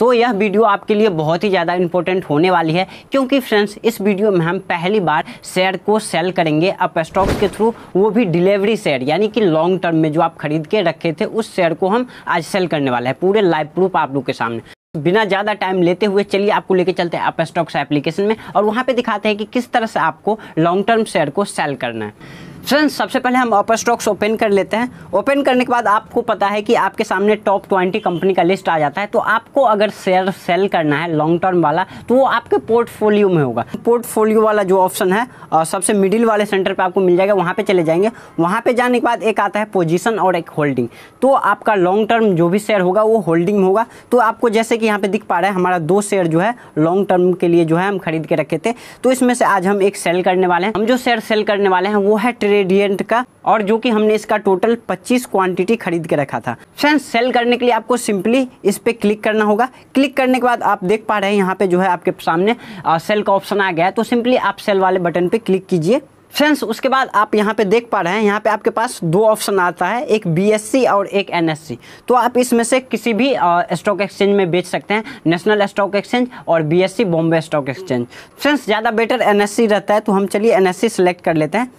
तो यह वीडियो आपके लिए बहुत ही ज़्यादा इंपॉर्टेंट होने वाली है क्योंकि फ्रेंड्स इस वीडियो में हम पहली बार शेयर को सेल करेंगे अप स्टॉक्स के थ्रू वो भी डिलीवरी शेयर यानी कि लॉन्ग टर्म में जो आप खरीद के रखे थे उस शेयर को हम आज सेल करने वाला है पूरे लाइव प्रूफ आप लोग के सामने बिना ज़्यादा टाइम लेते हुए चलिए आपको लेके चलते हैं अपस्टॉक्स एप्लीकेशन में और वहाँ पे दिखाते हैं कि किस तरह से आपको लॉन्ग टर्म शेयर को सेल करना है फ्रेंड्स सबसे पहले हम अपर स्टॉक्स ओपन कर लेते हैं ओपन करने के बाद आपको पता है कि आपके सामने टॉप ट्वेंटी कंपनी का लिस्ट आ जाता है तो आपको अगर शेयर सेल करना है लॉन्ग टर्म वाला तो वो आपके पोर्टफोलियो में होगा पोर्टफोलियो वाला जो ऑप्शन है सबसे मिडिल वाले सेंटर पर आपको मिल जाएगा वहाँ पर चले जाएंगे वहाँ पर जाने के बाद एक आता है पोजिशन और एक होल्डिंग तो आपका लॉन्ग टर्म जो भी शेयर होगा वो होल्डिंग होगा तो आपको जैसे कि यहाँ पर दिख पा रहा है हमारा दो शेयर जो है लॉन्ग टर्म के लिए जो है हम खरीद के रखे थे तो इसमें से आज हम एक सेल करने वाले हैं हम जो शेयर सेल करने वाले हैं वो है रेडियंट का और जो कि हमने इसका टोटल 25 क्वांटिटी खरीद के रखा था फ्रेंड्स सेल करने के लिए आपको सिंपली इस पर क्लिक करना होगा क्लिक करने के बाद आप देख पा रहे हैं यहाँ पे जो है आपके सामने आ, सेल का ऑप्शन आ गया है तो सिंपली आप सेल वाले बटन पर क्लिक कीजिए फ्रेंड्स उसके बाद आप यहां पे देख पा रहे हैं यहां पे आपके पास दो ऑप्शन आता है एक बीएससी और एक एनएससी तो आप इसमें से किसी भी स्टॉक एक्सचेंज में बेच सकते हैं नेशनल स्टॉक एक्सचेंज और BSC Bombay Stock Exchange friends ज़्यादा बेटर एनएससी रहता है तो हम चलिए एनएससी सेलेक्ट कर लेते हैं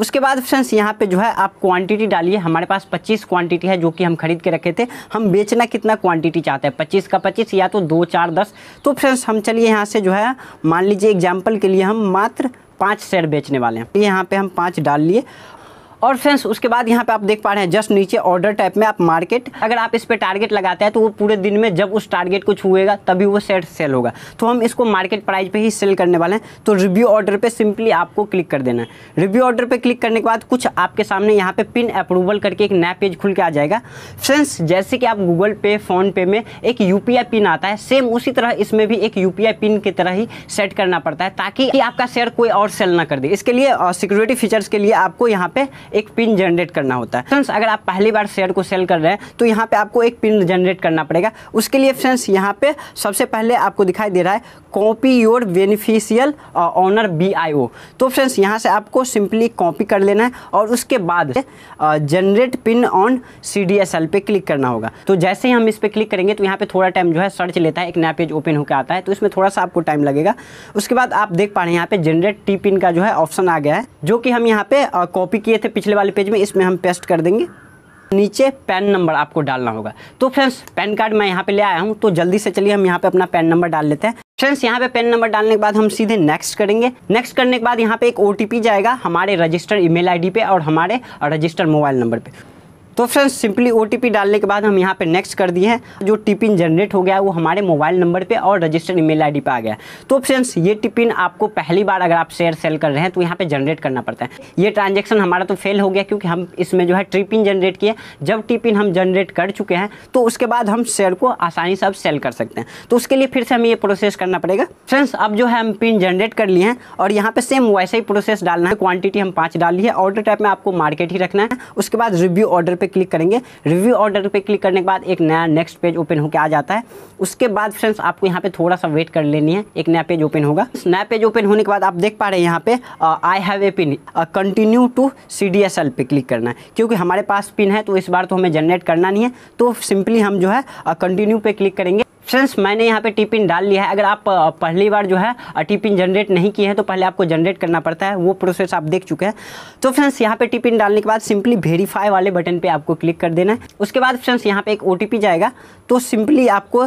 उसके बाद फ्रेंड्स यहाँ पे जो है आप क्वांटिटी डालिए हमारे पास 25 क्वांटिटी है जो कि हम खरीद के रखे थे हम बेचना कितना क्वांटिटी चाहते हैं 25 का 25 या तो दो चार दस तो फ्रेंड्स हम चलिए यहाँ से जो है मान लीजिए एग्जाम्पल के लिए हम मात्र पाँच शेयर बेचने वाले हैं यहाँ पे हम पाँच डाल लिए और फ्रेंड्स उसके बाद यहाँ पे आप देख पा रहे हैं जस्ट नीचे ऑर्डर टाइप में आप मार्केट अगर आप इस पर टारगेट लगाते हैं तो वो पूरे दिन में जब उस टारगेट को छुएगा तभी वो सेट सेल होगा तो हम इसको मार्केट प्राइस पर ही सेल करने वाले हैं तो रिव्यू ऑर्डर पर सिंपली आपको क्लिक कर देना है रिव्यू ऑर्डर पर क्लिक करने के बाद कुछ आपके सामने यहाँ पे पिन अप्रूवल करके एक नया पेज खुल के आ जाएगा फ्रेंड्स जैसे कि आप गूगल पे फ़ोनपे में एक यू पिन आता है सेम उसी तरह इसमें भी एक यू पिन की तरह ही सेट करना पड़ता है ताकि आपका शेयर कोई और सेल ना कर दे इसके लिए सिक्योरिटी uh, फीचर्स के लिए आपको यहाँ पे एक पिन जनरेट करना होता है फ्रेंड्स अगर आप पहली बार शेयर को सेल कर रहे हैं तो यहाँ पे आपको एक पिन जनरेट करना पड़ेगा उसके लिए फ्रेंड्स यहाँ पे सबसे पहले आपको दिखाई दे रहा है copy your beneficial owner B तो फ्रेंड्स यहाँ से आपको सिंपली कॉपी कर लेना है और उसके बाद generate PIN on C D S L पे क्लिक करना होगा तो जैसे ही हम इस पर क्लिक करेंगे तो यहाँ पे थोड़ा टाइम जो है सर्च लेता है एक नया पेज ओपन होकर आता है तो इसमें थोड़ा सा आपको टाइम लगेगा उसके बाद आप देख पा रहे हैं यहाँ पे जनरेट टी पिन का जो है ऑप्शन आ गया है जो कि हम यहाँ पे कॉपी uh, किए थे पिछले वाले पेज में इसमें हम पेस्ट कर देंगे नीचे पैन नंबर आपको डालना होगा तो फ्रेंड्स पैन कार्ड मैं यहाँ पे ले आया हूँ तो जल्दी से चलिए हम यहाँ पे अपना पैन नंबर डाल लेते हैं फ्रेंड्स यहाँ पे पेन नंबर डालने के बाद हम सीधे नेक्स्ट करेंगे नेक्स्ट करने के बाद यहाँ पे एक ओटीपी जाएगा हमारे रजिस्टर ईमेल आईडी पे और हमारे रजिस्टर मोबाइल नंबर पे तो फ्रेंड्स सिंपली ओ डालने के बाद हम यहाँ पे नेक्स्ट कर दिए हैं जो टिपिन जनरेट हो गया है वो हमारे मोबाइल नंबर पे और रजिस्टर्ड ईमेल आईडी पे आ गया तो फ्रेंड्स ये टिपिन आपको पहली बार अगर आप शेयर सेल कर रहे हैं तो यहाँ पे जनरेट करना पड़ता है ये ट्रांजेक्शन हमारा तो फेल हो गया क्योंकि हम इसमें जो है टिपिन जनरेट किए जब टिपिन हम जनरेट कर चुके हैं तो उसके बाद हम शेयर को आसानी से अब सेल कर सकते हैं तो उसके लिए फिर से हमें ये प्रोसेस करना पड़ेगा फ्रेंड्स अब जो है हम पिन जनरेट कर लिए हैं और यहाँ पर सेम वैसा ही प्रोसेस डालना है क्वांटिटी हम पाँच डाली है ऑर्डर टाइप में आपको मार्केट ही रखना है उसके बाद रिव्यू ऑर्डर पे क्लिक करेंगे रिव्यू ऑर्डर पे क्लिक करने के बाद एक नया नेक्स्ट पेज ओपन होकर आ जाता है उसके बाद फ्रेंड्स आपको यहाँ पे थोड़ा सा वेट कर लेनी है एक नया पेज ओपन होगा नया पेज ओपन होने के बाद आप देख पा रहे हैं यहाँ पे I have a PIN continue to C D S L पे क्लिक करना है क्योंकि हमारे पास पिन है तो इस बार तो हमें जनरेट करना नहीं है तो सिंपली हम जो है कंटिन्यू पे क्लिक करेंगे फ्रेंड्स मैंने यहाँ पे टिपिन डाल लिया है अगर आप पहली बार जो है टिपिन जनरेट नहीं किए हैं तो पहले आपको जनरेट करना पड़ता है वो प्रोसेस आप देख चुके हैं तो फ्रेंड्स यहाँ पे टिपिन डालने के बाद सिंपली वेरीफाई वाले बटन पे आपको क्लिक कर देना है उसके बाद फ्रेंड्स यहाँ पे एक ओ जाएगा तो सिंपली आपको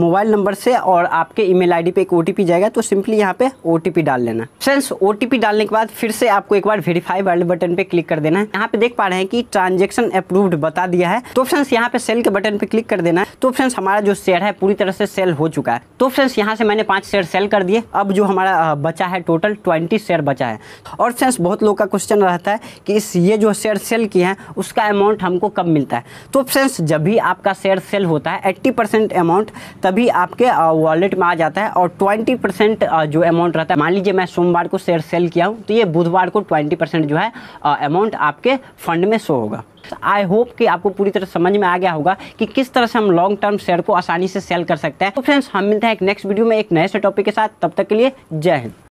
मोबाइल नंबर से और आपके ई मेल पे एक ओ जाएगा तो सिंपली यहाँ पे ओ डाल लेना फ्रेंड्स ओ डालने के बाद फिर से आपको एक बार वेरीफाई वाले बटन पे क्लिक कर देना है यहाँ पे देख पा रहे हैं कि ट्रांजेक्शन अप्रूव्ड बता दिया है तो फ्रेंड्स यहाँ पे सेल के बटन पे क्लिक कर देना है तो फ्रेंड्स हमारा जो शेयर है पूरी तरह से सेल हो चुका है तो फ्रेंड्स यहाँ से मैंने पाँच शेयर सेल कर दिए अब जो हमारा बचा है टोटल ट्वेंटी शेयर बचा है और फ्रेंड्स बहुत लोग का क्वेश्चन रहता है कि इस ये जो शेयर सेल किए हैं उसका अमाउंट हमको कब मिलता है तो फ्रेंड्स जब भी आपका शेयर सेल होता है एट्टी अमाउंट तभी आपके वॉलेट में आ जाता है और ट्वेंटी जो अमाउंट रहता है मान लीजिए मैं सोमवार को शेयर सेल किया हूँ तो ये बुधवार को ट्वेंटी जो है अमाउंट आपके फंड में शो होगा आई होप कि आपको पूरी तरह समझ में आ गया होगा कि किस तरह से हम लॉन्ग टर्म शेयर को आसानी से सेल कर सकते हैं तो फ्रेंड्स हम मिलते हैं एक नेक्स्ट वीडियो में एक नए से टॉपिक के साथ तब तक के लिए जय हिंद